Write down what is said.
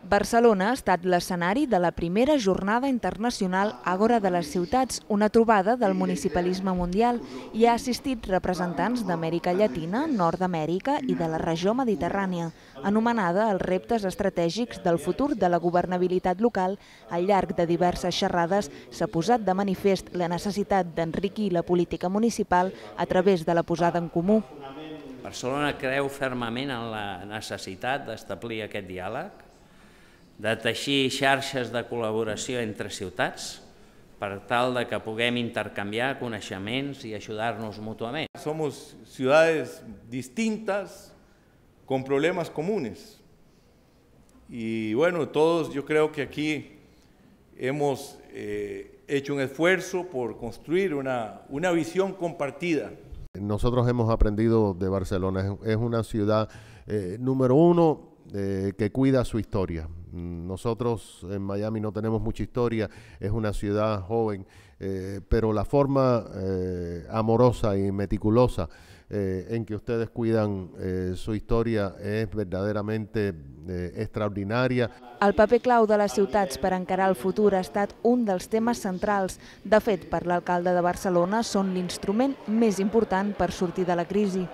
Barcelona ha estat l'escenari de la primera jornada internacional Àgora de les Ciutats, una trobada del municipalisme mundial, i ha assistit representants d'Amèrica Llatina, Nord-Amèrica i de la regió mediterrània, anomenada els reptes estratègics del futur de la governabilitat local. Al llarg de diverses xerrades s'ha posat de manifest la necessitat d'enriquir la política municipal a través de la posada en comú. Barcelona creu fermament en la necessitat d'establir aquest diàleg de teixir xarxes de colaboración entre ciutats per tal de que puguem intercambiar coneixements y ayudarnos mutuamente. Somos ciudades distintas con problemas comunes. Y bueno, todos yo creo que aquí hemos eh, hecho un esfuerzo por construir una, una visión compartida. Nosotros hemos aprendido de Barcelona, es una ciudad eh, número uno eh, que cuida su historia. Nosotros en Miami no tenemos mucha historia, es una ciudad joven, eh, pero la forma eh, amorosa y meticulosa eh, en que ustedes cuidan eh, su historia es verdaderamente eh, extraordinaria. El paper clau de les ciutats per encarar el futur ha estat un dels temes centrals. De fet, per l'alcalde de Barcelona són l'instrument més important per sortir de la crisi.